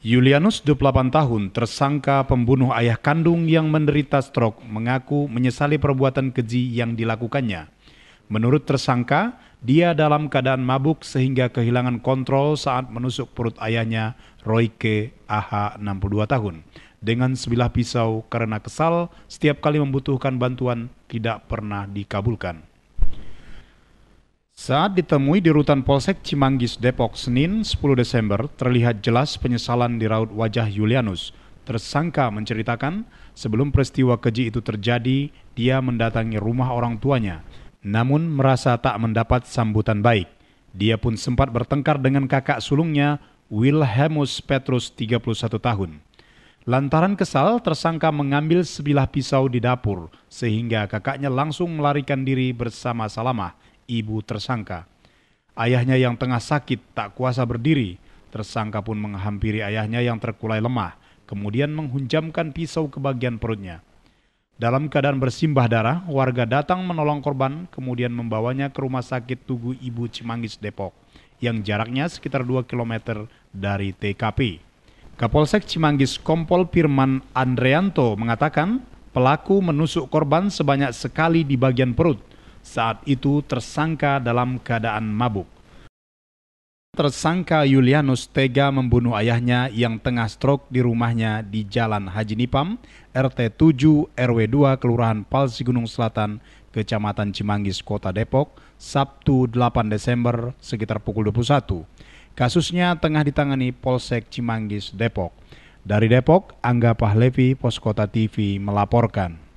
Yulianus 28 tahun, tersangka pembunuh ayah kandung yang menderita stroke, mengaku menyesali perbuatan keji yang dilakukannya. Menurut tersangka, dia dalam keadaan mabuk sehingga kehilangan kontrol saat menusuk perut ayahnya, Royke AH 62 tahun, dengan sebilah pisau karena kesal setiap kali membutuhkan bantuan tidak pernah dikabulkan. Saat ditemui di rutan Polsek Cimanggis Depok Senin 10 Desember, terlihat jelas penyesalan di raut wajah Yulianus. Tersangka menceritakan, sebelum peristiwa keji itu terjadi, dia mendatangi rumah orang tuanya, namun merasa tak mendapat sambutan baik. Dia pun sempat bertengkar dengan kakak sulungnya, Wilhelmus Petrus 31 tahun. Lantaran kesal, tersangka mengambil sebilah pisau di dapur, sehingga kakaknya langsung melarikan diri bersama Salamah ibu tersangka. Ayahnya yang tengah sakit tak kuasa berdiri. Tersangka pun menghampiri ayahnya yang terkulai lemah, kemudian menghunjamkan pisau ke bagian perutnya. Dalam keadaan bersimbah darah, warga datang menolong korban, kemudian membawanya ke rumah sakit Tugu Ibu Cimanggis Depok, yang jaraknya sekitar 2 km dari TKP. Kapolsek Cimanggis Kompol Firman Andreanto mengatakan, pelaku menusuk korban sebanyak sekali di bagian perut, saat itu tersangka dalam keadaan mabuk. Tersangka Yulianus tega membunuh ayahnya yang tengah stroke di rumahnya di Jalan Haji Nipam, RT 7 RW 2 Kelurahan Palsi Gunung Selatan, Kecamatan Cimanggis, Kota Depok, Sabtu 8 Desember sekitar pukul 21. Kasusnya tengah ditangani Polsek Cimanggis, Depok. Dari Depok, Angga Pahlevi, Poskota TV melaporkan.